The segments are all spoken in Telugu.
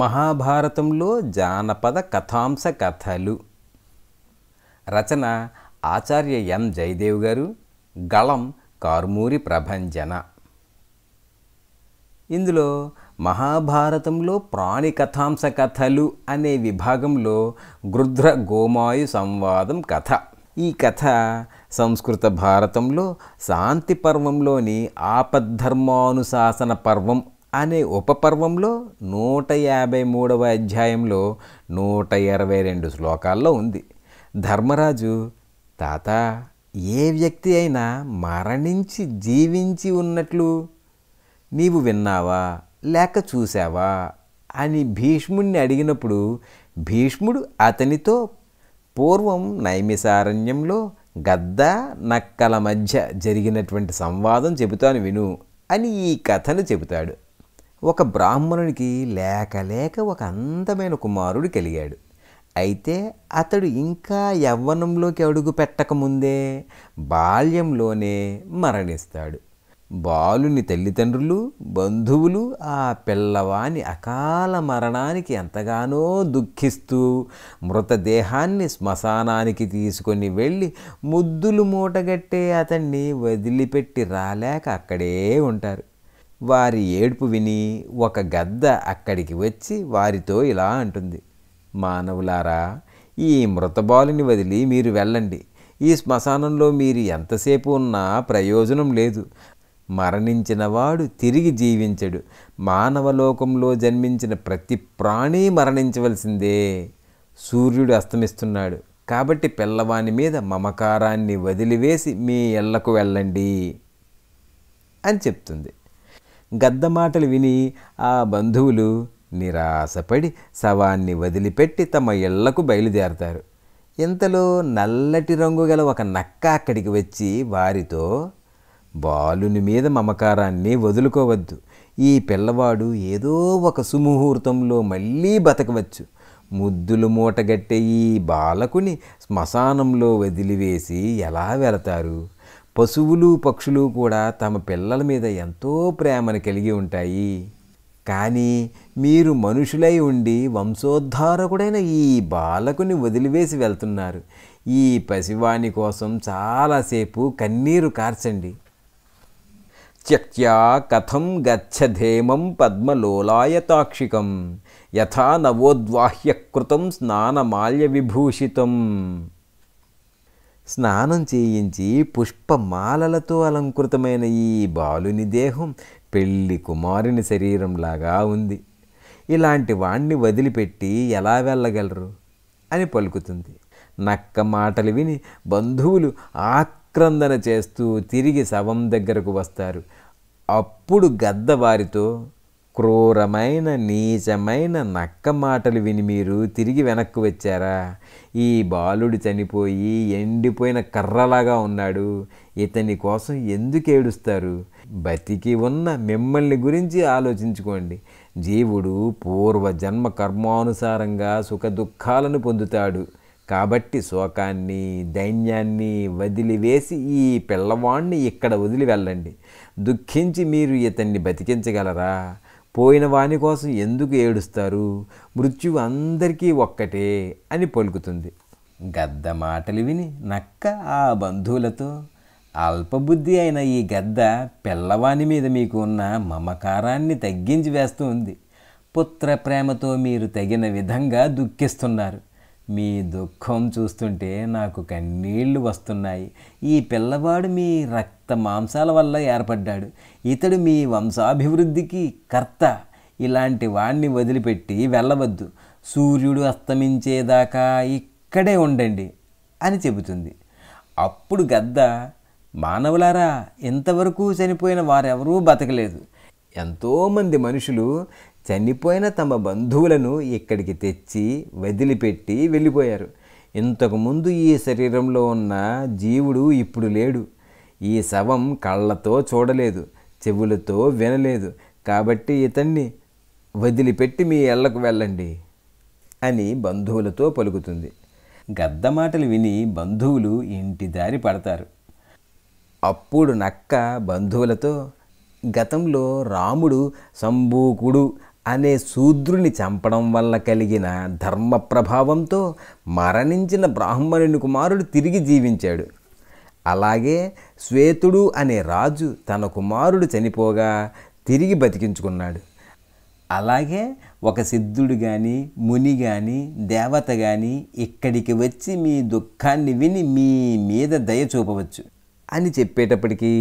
మహాభారతంలో జానపద కథాంశ కథలు రచన ఆచార్య ఎం జయదేవ్ గారు గళం కార్మూరి ప్రభంజన ఇందులో మహాభారతంలో ప్రాణి కథాంశ కథలు అనే విభాగంలో గృధ్ర గోమాయు సంవాదం కథ ఈ కథ సంస్కృత భారతంలో శాంతి పర్వంలోని ఆపద్ధర్మానుశాసన పర్వం అనే ఉపపర్వంలో నూట యాభై మూడవ అధ్యాయంలో నూట ఇరవై రెండు శ్లోకాల్లో ఉంది ధర్మరాజు తాత ఏ వ్యక్తి అయినా మరణించి జీవించి ఉన్నట్లు నీవు విన్నావా లేక చూసావా అని భీష్ముడిని అడిగినప్పుడు భీష్ముడు అతనితో పూర్వం నైమిసారణ్యంలో గద్ద నక్కల మధ్య జరిగినటువంటి సంవాదం చెబుతాను విను అని ఈ కథను చెబుతాడు ఒక బ్రాహ్మణునికి లేక లేక ఒక అందమైన కుమారుడు కలిగాడు అయితే అతడు ఇంకా యవ్వనంలోకి అడుగు పెట్టకముందే బాల్యంలోనే మరణిస్తాడు బాలుని తల్లిదండ్రులు బంధువులు ఆ పిల్లవాని అకాల మరణానికి ఎంతగానో దుఃఖిస్తూ మృతదేహాన్ని శ్మశానానికి తీసుకొని వెళ్ళి ముద్దులు మూటగట్టే అతన్ని వదిలిపెట్టి రాలేక అక్కడే ఉంటారు వారి ఏడుపు విని ఒక గద్ద అక్కడికి వచ్చి వారితో ఇలా అంటుంది మానవులారా ఈ మృతబాలుని వదిలి మీరు వెళ్ళండి ఈ శ్మశానంలో మీరు ఎంతసేపు ఉన్నా ప్రయోజనం లేదు మరణించినవాడు తిరిగి జీవించడు మానవలోకంలో జన్మించిన ప్రతి ప్రాణి మరణించవలసిందే సూర్యుడు అస్తమిస్తున్నాడు కాబట్టి పిల్లవాని మీద మమకారాన్ని వదిలివేసి మీ ఇళ్లకు వెళ్ళండి అని చెప్తుంది గద్ద మాటలు విని ఆ బంధువులు నిరాశపడి శవాన్ని వదిలిపెట్టి తమ ఇళ్లకు బయలుదేరతారు ఇంతలో నల్లటి రంగు గల ఒక నక్క అక్కడికి వచ్చి వారితో బాలుని మీద మమకారాన్ని వదులుకోవద్దు ఈ పిల్లవాడు ఏదో ఒక సుముహూర్తంలో మళ్ళీ బతకవచ్చు ముద్దులు మూటగట్టే ఈ బాలకుని శ్మశానంలో వదిలివేసి ఎలా వెళతారు పశువులు పక్షులు కూడా తమ పిల్లల మీద ఎంతో ప్రేమను కలిగి ఉంటాయి కానీ మీరు మనుషులై ఉండి వంశోద్ధారకుడైన ఈ బాలకుని వదిలివేసి వెళ్తున్నారు ఈ పసివాణి కోసం చాలాసేపు కన్నీరు కార్చండి చక్యా కథం గచ్చధేమం పద్మలోలాయతాక్షికం యథా నవోద్వాహ్యకృతం స్నానమాల్య విభూషితం స్నానం చేయించి పుష్పమాలలతో అలంకృతమైన ఈ బాలుని దేహం పెళ్లి కుమారుని శరీరంలాగా ఉంది ఇలాంటి వాణ్ణి వదిలిపెట్టి ఎలా వెళ్ళగలరు అని పలుకుతుంది నక్క మాటలు విని బంధువులు ఆక్రందన చేస్తూ తిరిగి శవం దగ్గరకు వస్తారు అప్పుడు గద్ద వారితో క్రూరమైన నీచమైన నక్క మాటలు విని మీరు తిరిగి వెనక్కు వచ్చారా ఈ బాలుడు చనిపోయి ఎండిపోయిన కర్రలాగా ఉన్నాడు ఇతని కోసం ఎందుకు ఏడుస్తారు బతికి ఉన్న మిమ్మల్ని గురించి ఆలోచించుకోండి జీవుడు పూర్వజన్మ కర్మానుసారంగా దుఃఖాలను పొందుతాడు కాబట్టి శోకాన్ని దైన్యాన్ని వదిలివేసి ఈ పిల్లవాణ్ణి ఇక్కడ వదిలి వెళ్ళండి దుఃఖించి మీరు ఇతన్ని బతికించగలరా పోయిన వాని కోసం ఎందుకు ఏడుస్తారు మృత్యు అందరికీ ఒక్కటే అని పలుకుతుంది గద్ద మాటలు విని నక్క ఆ బంధువులతో అల్పబుద్ధి అయిన ఈ గద్ద పిల్లవాని మీద మీకు ఉన్న మమకారాన్ని తగ్గించి వేస్తూ ఉంది పుత్ర ప్రేమతో మీరు తగిన విధంగా దుఃఖిస్తున్నారు మీ దుఃఖం చూస్తుంటే నాకు కన్నీళ్లు వస్తున్నాయి ఈ పిల్లవాడు మీ రక్త మాంసాల వల్ల ఏర్పడ్డాడు ఇతడు మీ వంశాభివృద్ధికి కర్త ఇలాంటి వాణ్ణి వదిలిపెట్టి వెళ్ళవద్దు సూర్యుడు అస్తమించేదాకా ఇక్కడే ఉండండి అని చెబుతుంది అప్పుడు గద్ద మానవులారా ఇంతవరకు చనిపోయిన వారెవరూ బతకలేదు ఎంతోమంది మనుషులు చనిపోయిన తమ బంధువులను ఇక్కడికి తెచ్చి వదిలిపెట్టి వెళ్ళిపోయారు ఇంతకుముందు ఈ శరీరంలో ఉన్న జీవుడు ఇప్పుడు లేడు ఈ శవం కళ్ళతో చూడలేదు చెవులతో వినలేదు కాబట్టి ఇతన్ని వదిలిపెట్టి మీ ఇళ్లకు వెళ్ళండి అని బంధువులతో పలుకుతుంది గద్ద మాటలు విని బంధువులు ఇంటి దారి పడతారు అప్పుడు నక్క బంధువులతో గతంలో రాముడు సంభూకుడు అనే శూద్రుని చంపడం వల్ల కలిగిన ధర్మ ప్రభావంతో మరణించిన బ్రాహ్మణుని కుమారుడు తిరిగి జీవించాడు అలాగే శ్వేతుడు అనే రాజు తన కుమారుడు చనిపోగా తిరిగి బతికించుకున్నాడు అలాగే ఒక సిద్ధుడు కానీ ముని కానీ దేవత కానీ ఇక్కడికి వచ్చి మీ దుఃఖాన్ని విని మీ మీద దయ చూపవచ్చు అని చెప్పేటప్పటికీ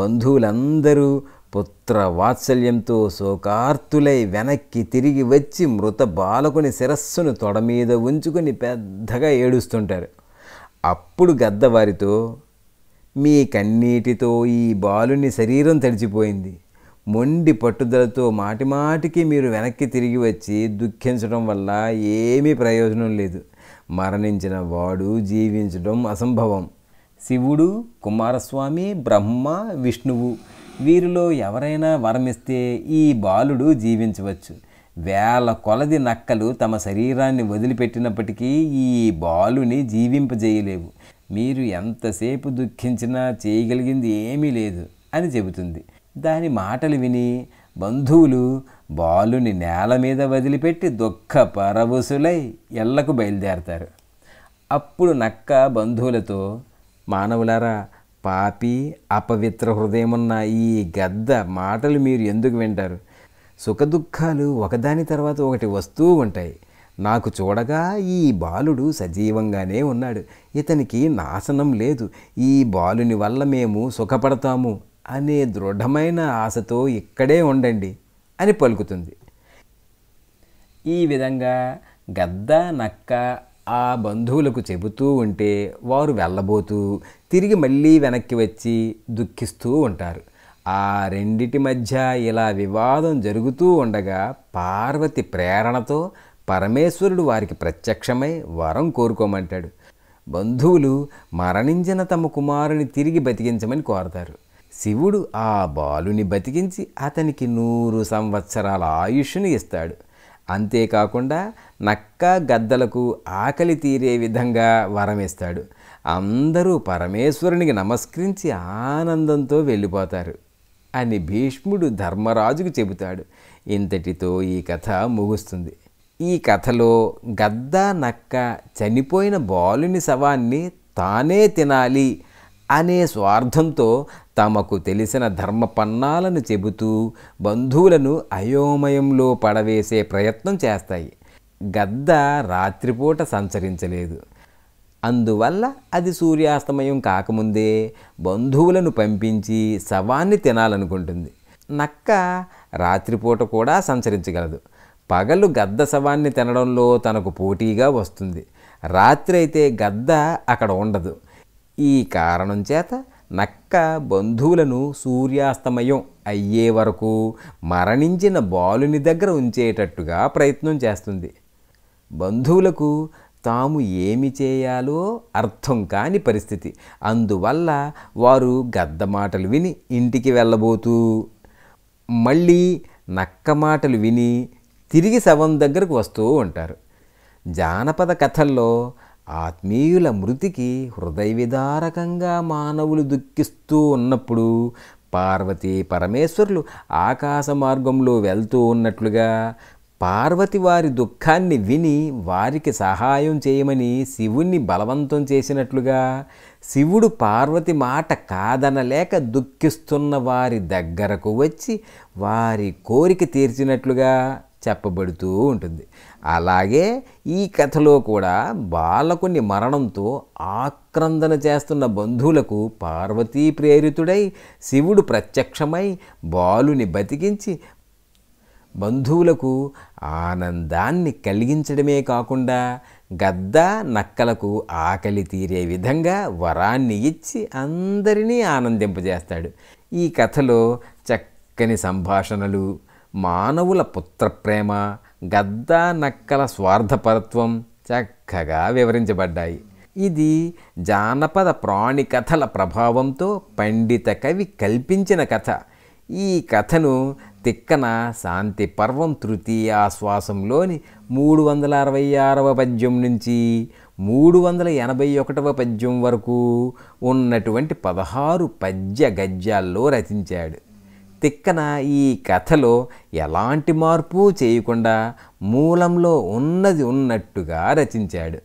బంధువులందరూ పుత్ర వాత్సల్యంతో శోకార్తులై వెనక్కి తిరిగి వచ్చి మృత బాలకుని శిరస్సును తొడ మీద ఉంచుకొని పెద్దగా ఏడుస్తుంటారు అప్పుడు గద్దవారితో మీ కన్నీటితో ఈ బాలుని శరీరం తడిచిపోయింది మొండి పట్టుదలతో మాటిమాటికి మీరు వెనక్కి తిరిగి వచ్చి దుఃఖించడం వల్ల ఏమీ ప్రయోజనం లేదు మరణించిన వాడు జీవించడం అసంభవం శివుడు కుమారస్వామి బ్రహ్మ విష్ణువు వీరిలో ఎవరైనా వరమిస్తే ఈ బాలుడు జీవించవచ్చు వేల కొలది నక్కలు తమ శరీరాన్ని వదిలిపెట్టినప్పటికీ ఈ బాలుని జీవింపజేయలేవు మీరు ఎంతసేపు దుఃఖించినా చేయగలిగింది ఏమీ లేదు అని చెబుతుంది దాని మాటలు విని బంధువులు బాలుని నేల మీద వదిలిపెట్టి దుఃఖ పరవశులై ఎళ్లకు బయలుదేరతారు అప్పుడు నక్క బంధువులతో మానవులారా పాపి అపవిత్ర హృదయమున్న ఈ గద్ద మాటలు మీరు ఎందుకు వింటారు సుఖదుఖాలు ఒకదాని తర్వాత ఒకటి వస్తూ ఉంటాయి నాకు చూడగా ఈ బాలుడు సజీవంగానే ఉన్నాడు ఇతనికి నాశనం లేదు ఈ బాలుని వల్ల మేము సుఖపడతాము అనే దృఢమైన ఆశతో ఇక్కడే ఉండండి అని పలుకుతుంది ఈ విధంగా గద్ద నక్క ఆ బంధువులకు చెబుతూ ఉంటే వారు వెళ్ళబోతూ తిరిగి మళ్ళీ వెనక్కి వచ్చి దుఃఖిస్తూ ఉంటారు ఆ రెండిటి మధ్య ఇలా వివాదం జరుగుతూ ఉండగా పార్వతి ప్రేరణతో పరమేశ్వరుడు వారికి ప్రత్యక్షమై వరం కోరుకోమంటాడు బంధువులు మరణించిన తమ కుమారుని తిరిగి బతికించమని కోరతారు శివుడు ఆ బాలుని బతికించి అతనికి నూరు సంవత్సరాల ఆయుష్ని ఇస్తాడు అంతేకాకుండా నక్క గద్దలకు ఆకలి తీరే విధంగా వరమేస్తాడు అందరూ పరమేశ్వరునికి నమస్కరించి ఆనందంతో వెళ్ళిపోతారు అని భీష్ముడు ధర్మరాజుకు చెబుతాడు ఇంతటితో ఈ కథ ముగుస్తుంది ఈ కథలో గద్ద నక్క చనిపోయిన బాలుని శవాన్ని తానే తినాలి అనే స్వార్థంతో తమకు తెలిసిన ధర్మ పన్నాలను చెబుతూ బంధువులను అయోమయంలో పడవేసే ప్రయత్నం చేస్తాయి గద్ద రాత్రిపూట సంచరించలేదు అందువల్ల అది సూర్యాస్తమయం కాకముందే బంధువులను పంపించి శవాన్ని తినాలనుకుంటుంది నక్క రాత్రిపూట కూడా సంచరించగలదు పగలు గద్ద శవాన్ని తినడంలో తనకు పోటీగా వస్తుంది రాత్రి అయితే గద్ద అక్కడ ఉండదు ఈ కారణం చేత నక్క బంధువులను సూర్యాస్తమయం అయ్యే వరకు మరణించిన బాలుని దగ్గర ఉంచేటట్టుగా ప్రయత్నం చేస్తుంది బంధువులకు తాము ఏమి చేయాలో అర్థం కాని పరిస్థితి అందువల్ల వారు గద్ద మాటలు విని ఇంటికి వెళ్ళబోతూ మళ్ళీ నక్క మాటలు విని తిరిగి శవం దగ్గరకు వస్తూ ఉంటారు జానపద కథల్లో ఆత్మీయుల మృతికి హృదయ విదారకంగా మానవులు దుఃఖిస్తూ ఉన్నప్పుడు పార్వతీ పరమేశ్వరులు ఆకాశ మార్గంలో వెళ్తూ ఉన్నట్లుగా పార్వతి వారి దుఃఖాన్ని విని వారికి సహాయం చేయమని శివుణ్ణి బలవంతం చేసినట్లుగా శివుడు పార్వతి మాట కాదనలేక దుఃఖిస్తున్న వారి దగ్గరకు వచ్చి వారి కోరిక తీర్చినట్లుగా చెప్పబడుతూ ఉంటుంది అలాగే ఈ కథలో కూడా బాలకుని మరణంతో ఆక్రందన చేస్తున్న బంధువులకు పార్వతీ ప్రేరితుడై శివుడు ప్రత్యక్షమై బాలుని బతికించి బంధువులకు ఆనందాన్ని కలిగించడమే కాకుండా గద్ద నక్కలకు ఆకలి తీరే విధంగా వరాన్ని ఇచ్చి అందరినీ ఆనందింపజేస్తాడు ఈ కథలో చక్కని సంభాషణలు మానవుల పుత్రప్రేమ గద్ద నక్కల స్వార్థపరత్వం చక్కగా వివరించబడ్డాయి ఇది జానపద ప్రాణి కథల ప్రభావంతో పండిత కవి కల్పించిన కథ ఈ కథను తిక్కన శాంతి పర్వం తృతీయ ఆశ్వాసంలోని మూడు వందల అరవై ఆరవ పద్యం నుంచి మూడు వందల ఎనభై ఒకటవ పద్యం వరకు ఉన్నటువంటి పదహారు పద్య గద్యాల్లో రచించాడు తిక్కన ఈ కథలో ఎలాంటి మార్పు చేయకుండా మూలంలో ఉన్నది ఉన్నట్టుగా రచించాడు